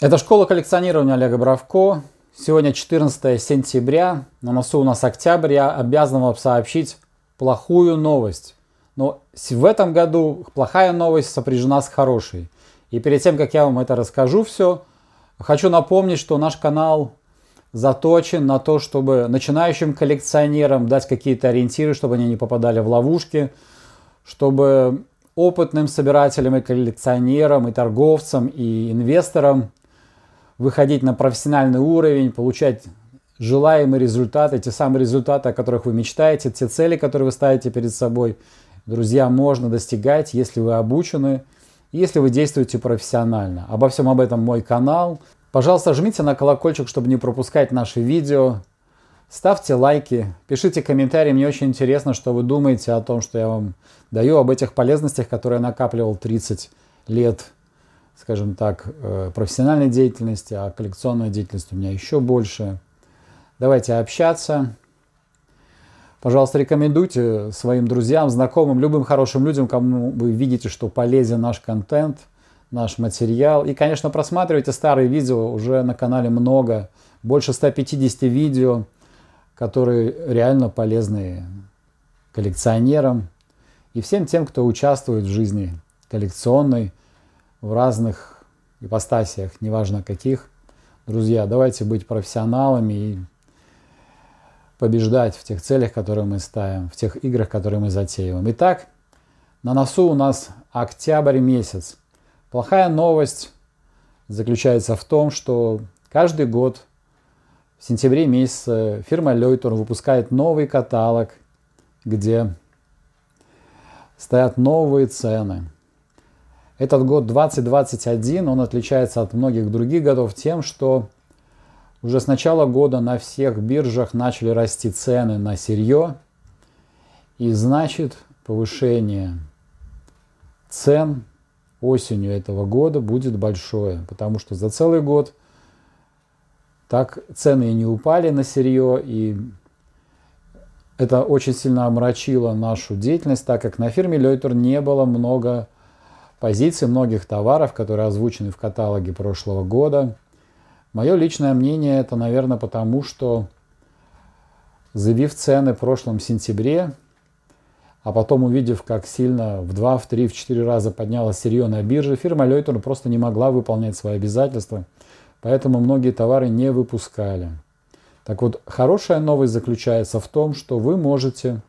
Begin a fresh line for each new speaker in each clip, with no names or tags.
Это школа коллекционирования Олега Бравко. Сегодня 14 сентября, на носу у нас октябрь. Я обязан вам сообщить плохую новость. Но в этом году плохая новость сопряжена с хорошей. И перед тем, как я вам это расскажу все, хочу напомнить, что наш канал заточен на то, чтобы начинающим коллекционерам дать какие-то ориентиры, чтобы они не попадали в ловушки, чтобы опытным собирателям и коллекционерам, и торговцам, и инвесторам выходить на профессиональный уровень, получать желаемые результаты, те самые результаты, о которых вы мечтаете, те цели, которые вы ставите перед собой, друзья, можно достигать, если вы обучены, если вы действуете профессионально. Обо всем об этом мой канал. Пожалуйста, жмите на колокольчик, чтобы не пропускать наши видео. Ставьте лайки, пишите комментарии. Мне очень интересно, что вы думаете о том, что я вам даю, об этих полезностях, которые я накапливал 30 лет скажем так, э, профессиональной деятельности, а коллекционная деятельность у меня еще больше. Давайте общаться. Пожалуйста, рекомендуйте своим друзьям, знакомым, любым хорошим людям, кому вы видите, что полезен наш контент, наш материал. И, конечно, просматривайте старые видео, уже на канале много, больше 150 видео, которые реально полезны коллекционерам и всем тем, кто участвует в жизни коллекционной, в разных ипостасиях, неважно каких. Друзья, давайте быть профессионалами и побеждать в тех целях, которые мы ставим, в тех играх, которые мы затеиваем. Итак, на носу у нас октябрь месяц. Плохая новость заключается в том, что каждый год в сентябре месяце фирма Лейтон выпускает новый каталог, где стоят новые цены – этот год 2021, он отличается от многих других годов тем, что уже с начала года на всех биржах начали расти цены на сырье, и значит повышение цен осенью этого года будет большое, потому что за целый год так цены и не упали на сырье, и это очень сильно омрачило нашу деятельность, так как на фирме Лейтер не было много позиции многих товаров, которые озвучены в каталоге прошлого года. Мое личное мнение это, наверное, потому что заявив цены в прошлом сентябре, а потом увидев, как сильно в 2, в 3, в 4 раза поднялась сырье на бирже, фирма Лейтон просто не могла выполнять свои обязательства, поэтому многие товары не выпускали. Так вот, хорошая новость заключается в том, что вы можете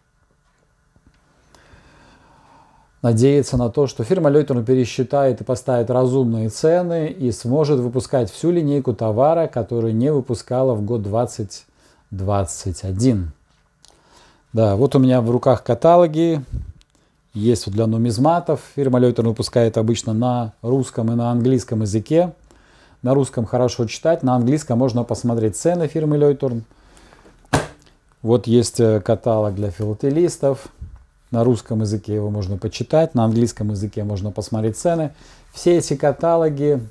Надеяться на то, что фирма Лейтон пересчитает и поставит разумные цены и сможет выпускать всю линейку товара, которую не выпускала в год 2021. Да, вот у меня в руках каталоги. Есть вот для нумизматов. Фирма Лейтон выпускает обычно на русском и на английском языке. На русском хорошо читать, на английском можно посмотреть цены фирмы Лейтон. Вот есть э, каталог для филателистов. На русском языке его можно почитать, на английском языке можно посмотреть цены. Все эти каталоги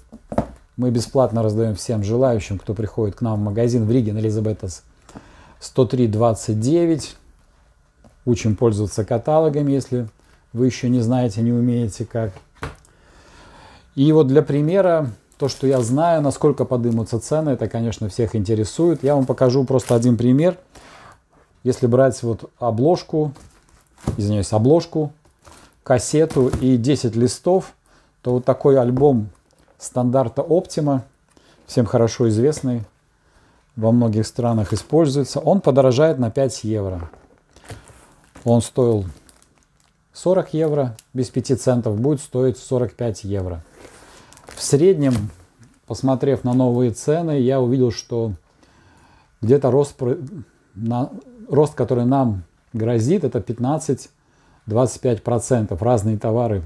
мы бесплатно раздаем всем желающим, кто приходит к нам в магазин в Риге на Элизабетас 103.29. Учим пользоваться каталогами, если вы еще не знаете, не умеете как. И вот для примера, то, что я знаю, насколько поднимутся цены, это, конечно, всех интересует. Я вам покажу просто один пример. Если брать вот обложку извиняюсь, обложку, кассету и 10 листов, то вот такой альбом стандарта Optima, всем хорошо известный, во многих странах используется, он подорожает на 5 евро. Он стоил 40 евро, без 5 центов будет стоить 45 евро. В среднем, посмотрев на новые цены, я увидел, что где-то рост, на, рост который нам грозит, это 15-25%. Разные товары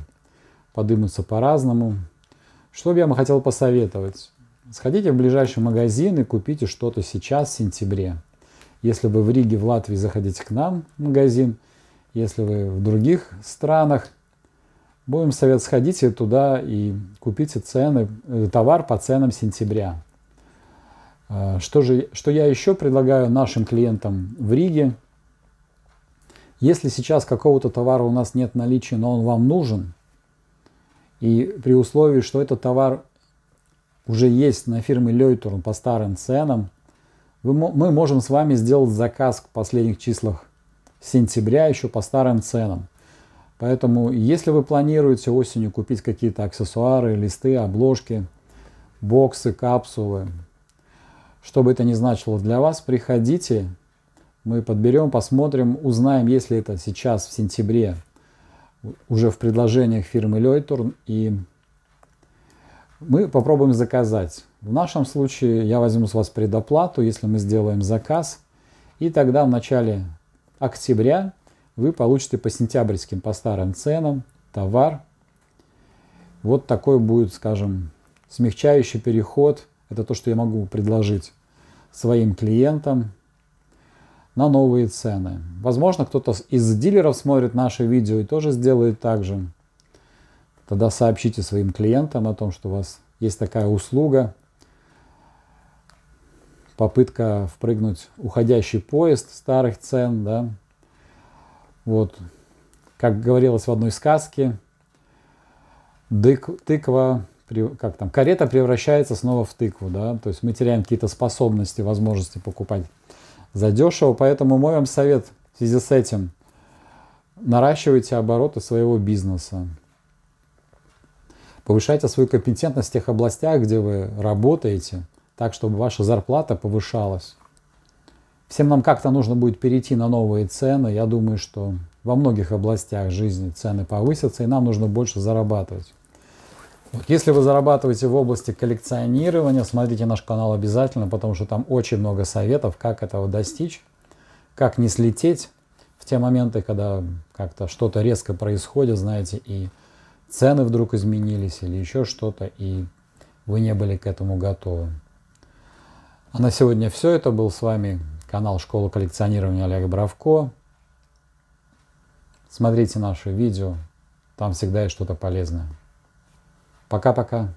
подымутся по-разному. Что бы я вам хотел посоветовать? Сходите в ближайший магазин и купите что-то сейчас, в сентябре. Если вы в Риге, в Латвии, заходите к нам в магазин. Если вы в других странах, будем совет, сходите туда и купите цены, э, товар по ценам сентября. Э, что, же, что я еще предлагаю нашим клиентам в Риге – если сейчас какого-то товара у нас нет наличия, но он вам нужен, и при условии, что этот товар уже есть на фирме Лейтурн по старым ценам, мы можем с вами сделать заказ в последних числах сентября еще по старым ценам. Поэтому, если вы планируете осенью купить какие-то аксессуары, листы, обложки, боксы, капсулы, что бы это ни значило для вас, приходите, мы подберем, посмотрим, узнаем, если это сейчас в сентябре уже в предложениях фирмы Лейтурн, и мы попробуем заказать. В нашем случае я возьму с вас предоплату, если мы сделаем заказ, и тогда в начале октября вы получите по сентябрьским, по старым ценам товар. Вот такой будет, скажем, смягчающий переход. Это то, что я могу предложить своим клиентам, на новые цены. Возможно, кто-то из дилеров смотрит наше видео и тоже сделает так же. Тогда сообщите своим клиентам о том, что у вас есть такая услуга. Попытка впрыгнуть уходящий поезд старых цен, да. Вот, как говорилось в одной сказке, дык, тыква, как там, карета превращается снова в тыкву, да. То есть мы теряем какие-то способности, возможности покупать задешево. Поэтому мой вам совет в связи с этим – наращивайте обороты своего бизнеса, повышайте свою компетентность в тех областях, где вы работаете, так, чтобы ваша зарплата повышалась. Всем нам как-то нужно будет перейти на новые цены. Я думаю, что во многих областях жизни цены повысятся, и нам нужно больше зарабатывать. Вот если вы зарабатываете в области коллекционирования, смотрите наш канал обязательно, потому что там очень много советов, как этого достичь, как не слететь в те моменты, когда как-то что-то резко происходит, знаете, и цены вдруг изменились или еще что-то, и вы не были к этому готовы. А на сегодня все. Это был с вами канал Школа коллекционирования Олега Бравко. Смотрите наши видео, там всегда есть что-то полезное. Пока-пока.